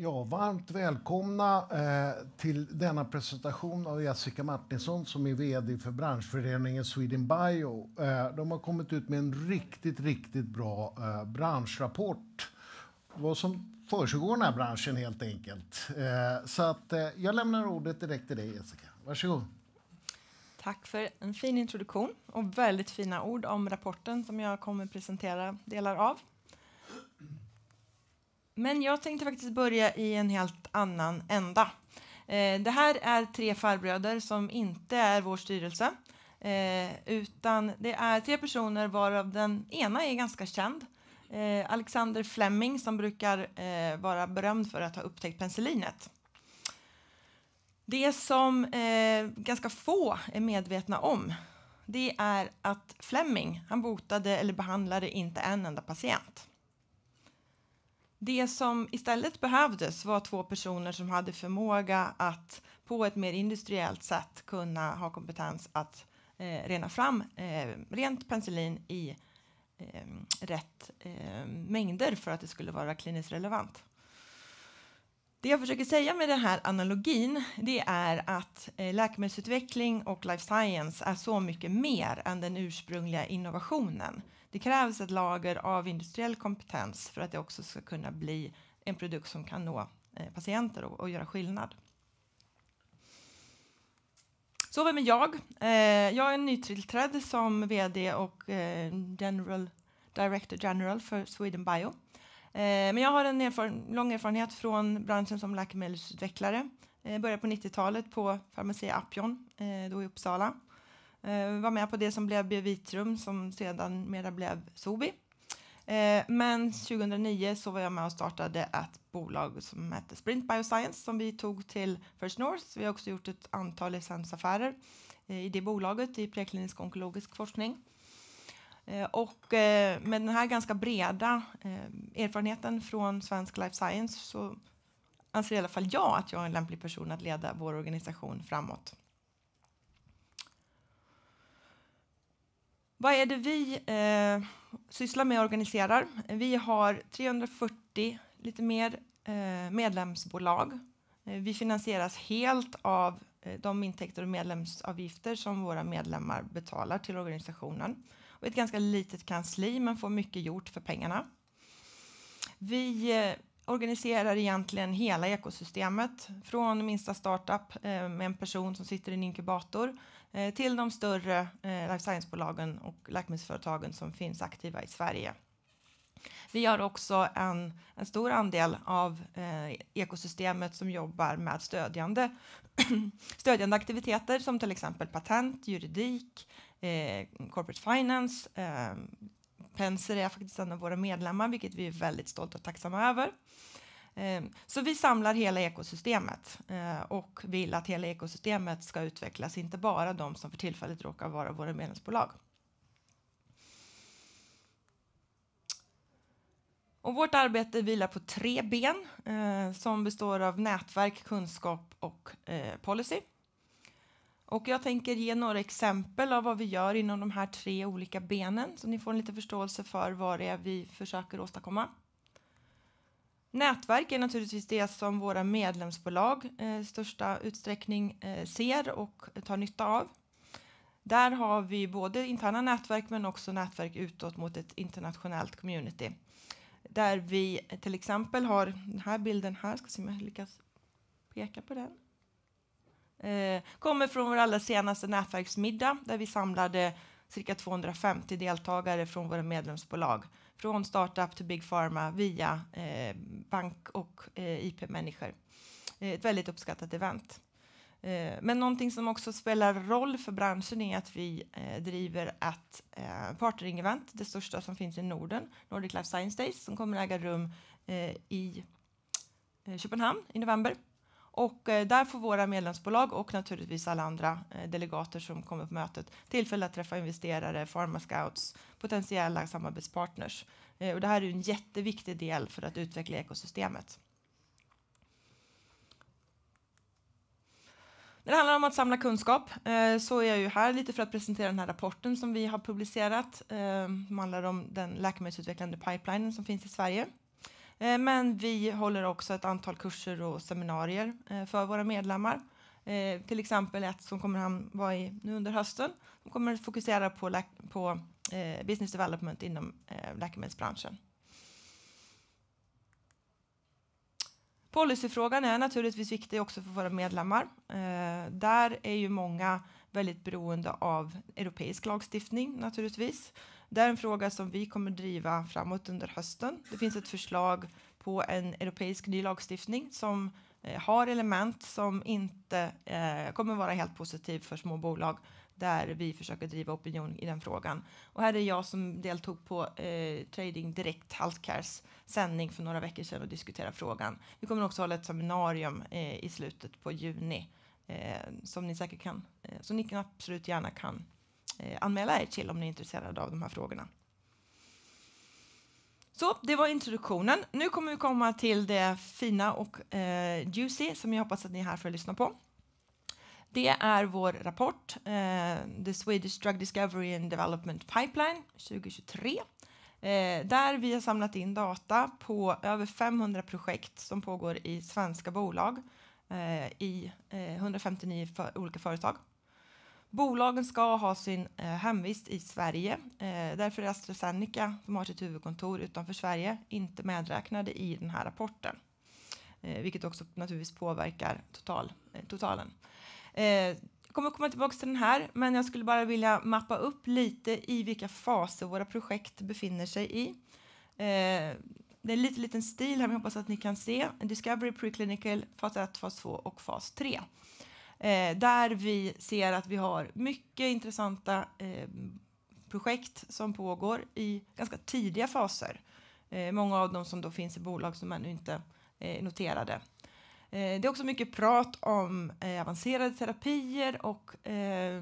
Ja, varmt välkomna eh, till denna presentation av Jessica Martinsson som är VD för branschföreningen Sweden Bio. Eh, de har kommit ut med en riktigt, riktigt bra eh, branschrapport. Vad som försiggår i den här branschen helt enkelt. Eh, så att eh, jag lämnar ordet direkt till dig Jessica. Varsågod. Tack för en fin introduktion och väldigt fina ord om rapporten som jag kommer presentera delar av. Men jag tänkte faktiskt börja i en helt annan ända. Eh, det här är tre farbröder som inte är vår styrelse. Eh, utan det är tre personer varav den ena är ganska känd. Eh, Alexander Fleming som brukar vara berömd för att ha upptäckt penicillinet. Det som ganska få är medvetna om det är att Fleming han botade eller behandlade inte en enda patient. Det som istället behövdes var två personer som hade förmåga att på ett mer industriellt sätt kunna ha kompetens att eh, rena fram eh, rent penicillin i eh, rätt eh, mängder för att det skulle vara kliniskt relevant. Det jag försöker säga med den här analogin, det är att eh, läkemedelsutveckling och life science är så mycket mer än den ursprungliga innovationen. Det krävs ett lager av industriell kompetens för att det också ska kunna bli en produkt som kan nå eh, patienter och, och göra skillnad. Så vem är jag? Eh, jag är nytillträdd som VD och General Director General för Sweden Bio. Eh, men jag har en erfaren, lång erfarenhet från branschen som läkemedelsutvecklare. Eh, jag började på 90-talet på Pharmacia Apion, eh, då i Uppsala. var med på det som blev Biovitrum som sedan mera blev Sobi. men 2009 så var jag med och startade ett bolag som hette Sprint Bioscience som vi tog till First North. Vi har också gjort ett antal licensaffärer i det bolaget i preklinisk onkologisk forskning. Eh, och eh, med den här ganska breda eh, erfarenheten från svensk life science så anser i alla fall jag att jag är en lämplig person att leda vår organisation framåt. Vad är det vi eh, sysslar med och organiserar? Vi har 340, lite mer, eh, medlemsbolag. vi finansieras helt av de intäkter och medlemsavgifter som våra medlemmar betalar till organisationen och ett ganska litet kansli men får mycket gjort för pengarna. Vi eh, organiserar egentligen hela ekosystemet från minsta startup eh, med en person som sitter i en inkubator eh, till de större life science-bolagen och läkemedelsföretagen som finns aktiva i Sverige. Vi har också en, en stor andel av ekosystemet som jobbar med stödjande, stödjande aktiviteter som till exempel patent, juridik, eh, corporate finance. Eh, Penser är faktiskt en av våra medlemmar, vilket vi är väldigt stolta och tacksamma över. Eh, så vi samlar hela ekosystemet eh, och vill att hela ekosystemet ska utvecklas, inte bara de som för tillfället råkar vara våra medlemsbolag. Och vårt arbete vilar på tre ben eh, som består av nätverk, kunskap och eh, policy. Och jag tänker ge några exempel av vad vi gör inom de här tre olika benen så ni får en liten förståelse för vad det är vi försöker åstadkomma. Nätverk är naturligtvis det som våra medlemsbolag i eh, största utsträckning eh, ser och tar nytta av. Där har vi både interna nätverk men också nätverk utåt mot ett internationellt community. Där vi till exempel har den här bilden här, ska se om jag lyckas peka på den. Eh, kommer från vår allra senaste nätverksmiddag där vi samlade cirka 250 deltagare från våra medlemsbolag. Från startup till big pharma via eh, bank och eh, IP-människor. Eh, ett väldigt uppskattat event. Eh, men någonting som också spelar roll för branschen är att vi driver ett eh, partnering-event, det största som finns i Norden, Nordic Life Science Days, som kommer äga rum i Köpenhamn i november. Och eh, där får våra medlemsbolag och naturligtvis alla andra eh, delegater som kommer på mötet tillfälle att träffa investerare, pharma scouts, potentiella samarbetspartners. Eh, och det här är en jätteviktig del för att utveckla ekosystemet. När det handlar om att samla kunskap så är jag ju här lite för att presentera den här rapporten som vi har publicerat. Det handlar om den läkemedelsutvecklande pipelinen som finns i Sverige. Eh, men vi håller också ett antal kurser och seminarier eh, för våra medlemmar. Eh, till exempel ett som kommer vara i nu under hösten som kommer att fokusera på, på business development inom läkemedelsbranschen. Policyfrågan är naturligtvis viktig också för våra medlemmar. Där är ju många väldigt beroende av europeisk lagstiftning naturligtvis. Det är en fråga som vi kommer driva framåt under hösten. Det finns ett förslag på en europeisk ny lagstiftning som eh, har element som inte eh, kommer vara helt positiv för små bolag där vi försöker driva opinion i den frågan. Och här är jag som deltog på eh, Trading Direkt Healthcares sändning för några veckor sedan och diskuterade frågan. Vi kommer också hålla ett seminarium eh, i slutet på juni eh, som ni säkert kan, eh, som ni absolut gärna kan eh, anmäla er till om ni är intresserade av de här frågorna. Så det var introduktionen. Nu kommer vi komma till det fina och eh, juicy som jag hoppas att ni är här för att lyssna på. Det är vår rapport, eh, The Swedish Drug Discovery and Development Pipeline 2023. Eh, där vi har samlat in data på över 500 projekt som pågår i svenska bolag eh, i eh, 159 för olika företag. Bolagen ska ha sin eh, hemvist i Sverige. Eh, därför är AstraZeneca, som har sitt huvudkontor utanför Sverige, inte medräknade i den här rapporten. Eh, vilket också naturligtvis påverkar total, eh, totalen. Eh, jag kommer komma tillbaka till den här, men jag skulle bara vilja mappa upp lite i vilka faser våra projekt befinner sig i. Eh, det är lite liten stil här, men jag hoppas att ni kan se. Discovery, Preclinical, fas 1, fas 2 och fas 3 eh, där vi ser att vi har mycket intressanta eh, projekt som pågår i ganska tidiga faser. Eh, många av dem som då finns i bolag som ännu inte är eh, noterade. Eh, det är också mycket prat om eh, avancerade terapier och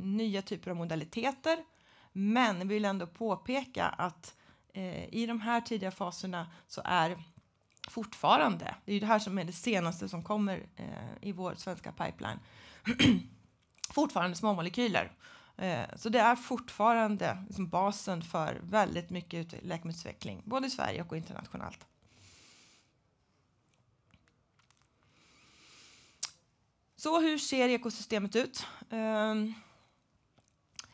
nya typer av modaliteter. Men vi vill ändå påpeka att i de här tidiga faserna så är fortfarande, det är ju det här som är det senaste som kommer eh, i vår svenska pipeline, fortfarande små molekyler. Eh, så det är fortfarande liksom basen för väldigt mycket läkemedelsutveckling, både i Sverige och internationellt. Så hur ser ekosystemet ut? Ehm,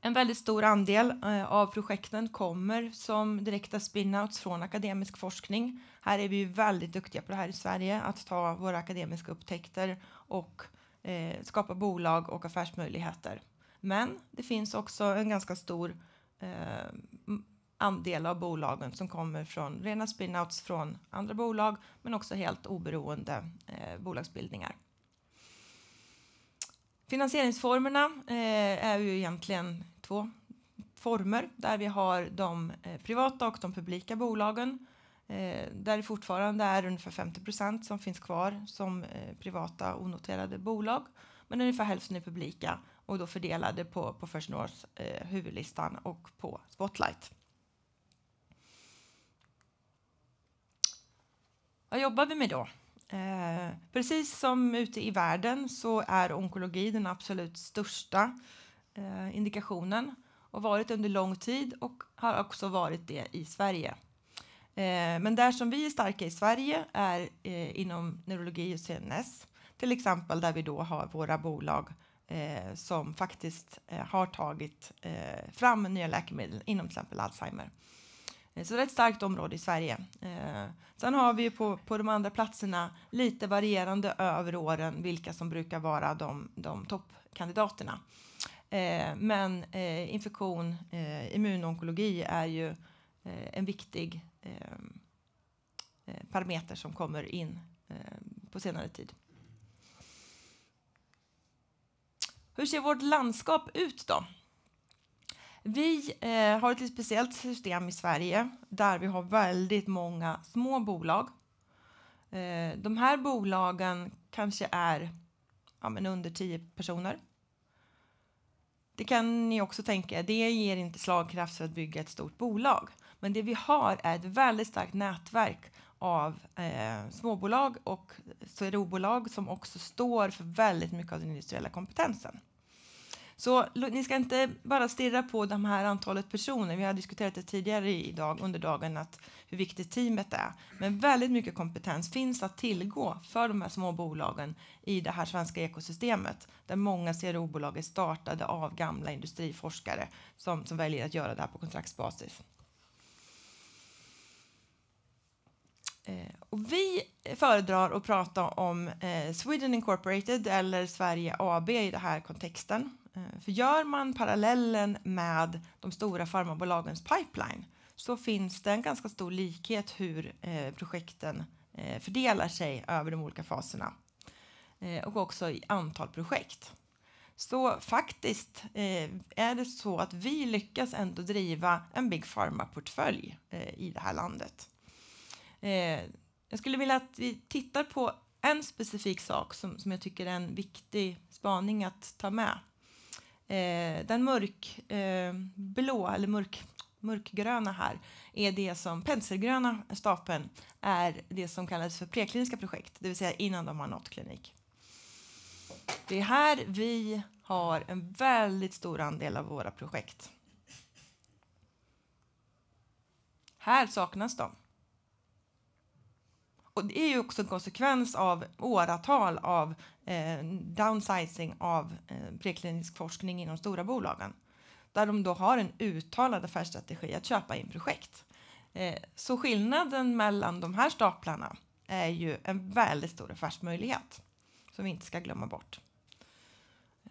en väldigt stor andel eh, av projekten kommer som direkta spin-outs från akademisk forskning. Här är vi väldigt duktiga på det här i Sverige, att ta våra akademiska upptäckter och eh, skapa bolag och affärsmöjligheter. Men det finns också en ganska stor eh, andel av bolagen som kommer från rena spinouts från andra bolag, men också helt oberoende eh, bolagsbildningar. Finansieringsformerna eh, är ju egentligen två former där vi har de eh, privata och de publika bolagen eh, där det fortfarande är ungefär 50 procent som finns kvar som eh, privata onoterade bolag. Men ungefär hälften är publika och då fördelade på, på First North, eh, huvudlistan och på Spotlight. Vad jobbar vi med då? Eh, precis som ute i världen så är onkologi den absolut största eh, indikationen och varit under lång tid och har också varit det i Sverige. Eh, men där som vi är starka i Sverige är eh, inom neurologi och CNS, till exempel där vi då har våra bolag eh, som faktiskt har tagit fram nya läkemedel inom till exempel Alzheimer. Så det är ett starkt område i Sverige. sen har vi på, på de andra platserna lite varierande över åren vilka som brukar vara de, de toppkandidaterna. men infektion, immunonkologi är ju Eh, en viktig ehm, eh, parameter som kommer in ehm, på senare tid. Hur ser vårt landskap ut då? Vi eh, har ett lite speciellt system i Sverige där vi har väldigt många små bolag. Eh, de här bolagen kanske är ja, men under 10 personer. Det kan ni också tänka, det ger inte slagkraft för att bygga ett stort bolag. Men det vi har är ett väldigt starkt nätverk av eh, småbolag och CRO-bolag som också står för väldigt mycket av den industriella kompetensen. Så ni ska inte bara stirra på de här antalet personer. Vi har diskuterat det tidigare idag under dagen att hur viktigt teamet är. Men väldigt mycket kompetens finns att tillgå för de här små bolagen i det här svenska ekosystemet där många CRO-bolag är startade av gamla industriforskare som, som väljer att göra det här på kontraktsbasis. Eh, och vi föredrar att prata om eh, Sweden Incorporated eller Sverige AB i den här kontexten. Eh, för gör man parallellen med de stora farmabolagens pipeline så finns det en ganska stor likhet hur projekten fördelar sig över de olika faserna och också i antal projekt. Så faktiskt eh, är det så att vi lyckas ändå driva en Big Pharma-portfölj eh, i det här landet. Eh, jag skulle vilja att vi tittar på en specifik sak som, som jag tycker är en viktig spaning att ta med. Eh, den mörkblå, eh, eller mörk, mörkgröna här, är det som penselgröna stapeln är det som kallas för prekliniska projekt, det vill säga innan de har nått klinik. Det är här vi har en väldigt stor andel av våra projekt. Här saknas de. Och det är ju också en konsekvens av åratal av eh, downsizing av eh, preklinisk forskning inom stora bolagen. Där de då har en uttalad affärsstrategi att köpa in projekt. Eh, så skillnaden mellan de här staplarna är ju en väldigt stor affärsmöjlighet som vi inte ska glömma bort. Eh,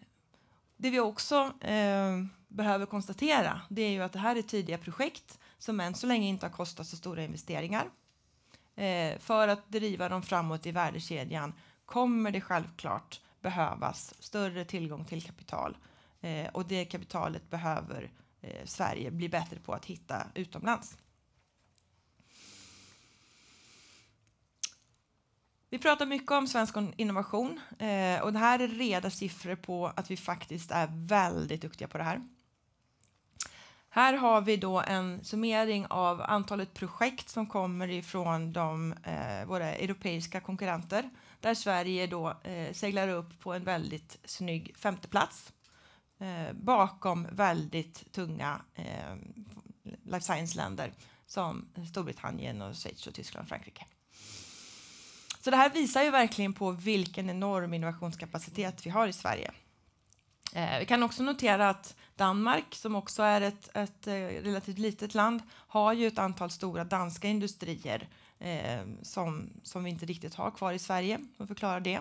det vi också eh, behöver konstatera det är ju att det här är tidiga projekt som än så länge inte har kostat så stora investeringar eh, för att driva dem framåt i värdekedjan kommer det självklart behövas större tillgång till kapital eh, och det kapitalet behöver eh, Sverige bli bättre på att hitta utomlands. Vi pratar mycket om svensk innovation eh, och det här är reda siffror på att vi faktiskt är väldigt duktiga på det här. Här har vi då en summering av antalet projekt som kommer ifrån de, eh, våra europeiska konkurrenter där Sverige då eh, seglar upp på en väldigt snygg femteplats eh, bakom väldigt tunga eh, life science-länder som Storbritannien, och Schweiz, och Tyskland och Frankrike. Så det här visar ju verkligen på vilken enorm innovationskapacitet vi har i Sverige. Eh, vi kan också notera att Danmark, som också är ett, ett, eh, relativt litet land, har ju ett antal stora danska industrier eh, som, som vi inte riktigt har kvar i Sverige, som förklarar det.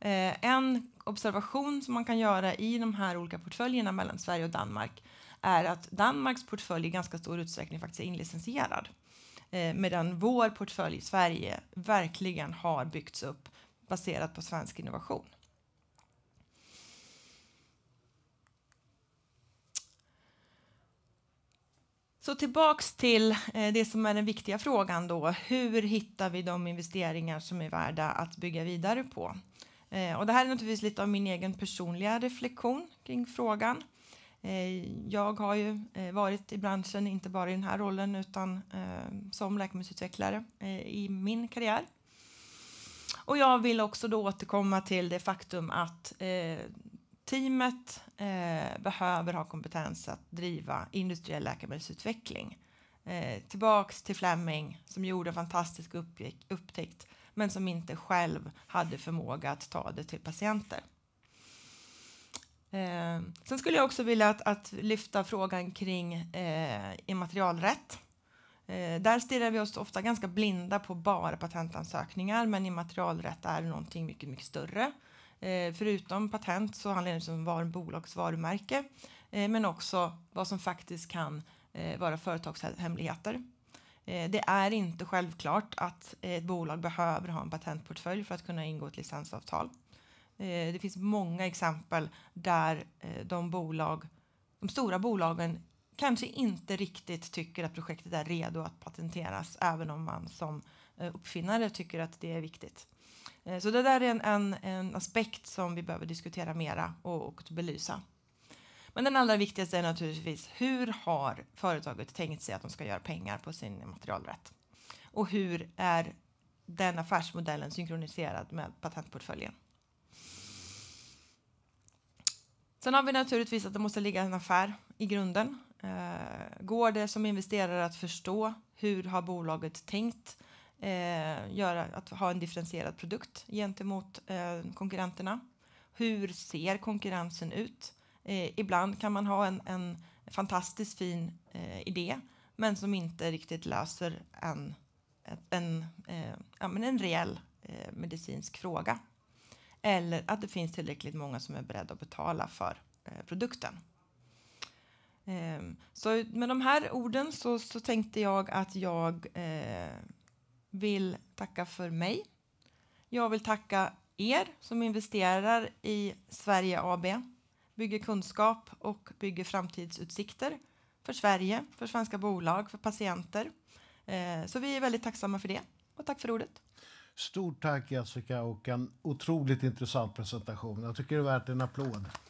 Eh, en observation som man kan göra i de här olika portföljerna mellan Sverige och Danmark är att Danmarks portfölj i ganska stor utsträckning faktiskt är inlicensierad. Eh, medan vår portfölj i Sverige verkligen har byggts upp baserat på svensk innovation. Så tillbaks till eh, det som är den viktiga frågan då. Hur hittar vi de investeringar som är värda att bygga vidare på? Eh, och det här är naturligtvis lite av min egen personliga reflektion kring frågan. Eh, jag har ju varit i branschen, inte bara i den här rollen utan som läkemedelsutvecklare i min karriär. Och jag vill också då återkomma till det faktum att teamet eh, behöver ha kompetens att driva industriell läkemedelsutveckling. Eh, tillbaks till Fleming som gjorde en fantastisk upptäckt men som inte själv hade förmåga att ta det till patienter. Eh, sen skulle jag också vilja att, att lyfta frågan kring eh, immaterialrätt. Eh, där stirrar vi oss ofta ganska blinda på bara patentansökningar men immaterialrätt är någonting mycket, mycket större. Eh, förutom patent så handlar det om var bolags varumärke eh, men också vad som faktiskt kan eh, vara företagshemligheter. Det är inte självklart att ett bolag behöver ha en patentportfölj för att kunna ingå ett licensavtal. Det finns många exempel där de, bolag, de stora bolagen kanske inte riktigt tycker att projektet är redo att patenteras även om man som uppfinnare tycker att det är viktigt. Eh, så det där är en, en, en, aspekt som vi behöver diskutera mera och, och belysa. Men den allra viktigaste är naturligtvis hur har företaget tänkt sig att de ska göra pengar på sin materialrätt? Och hur är den affärsmodellen synkroniserad med patentportföljen? Sen har vi naturligtvis att det måste ligga en affär i grunden. Eh, går det som investerare att förstå hur har bolaget tänkt? eh, göra, att ha en differentierad produkt gentemot eh, konkurrenterna. Hur ser konkurrensen ut? Eh, ibland kan man ha en, en fantastiskt fin eh, idé men som inte riktigt löser en, en, eh, ja, men en reell eh, medicinsk fråga. Eller att det finns tillräckligt många som är beredda att betala för produkten. Ehm, så med de här orden så, så tänkte jag att jag eh, vill tacka för mig. Jag vill tacka er som investerar i Sverige AB, bygger kunskap och bygger framtidsutsikter för Sverige, för svenska bolag, för patienter. Eh, så vi är väldigt tacksamma för det. Och tack för ordet. Stort tack Jessica och en otroligt intressant presentation. Jag tycker det är värt en applåd.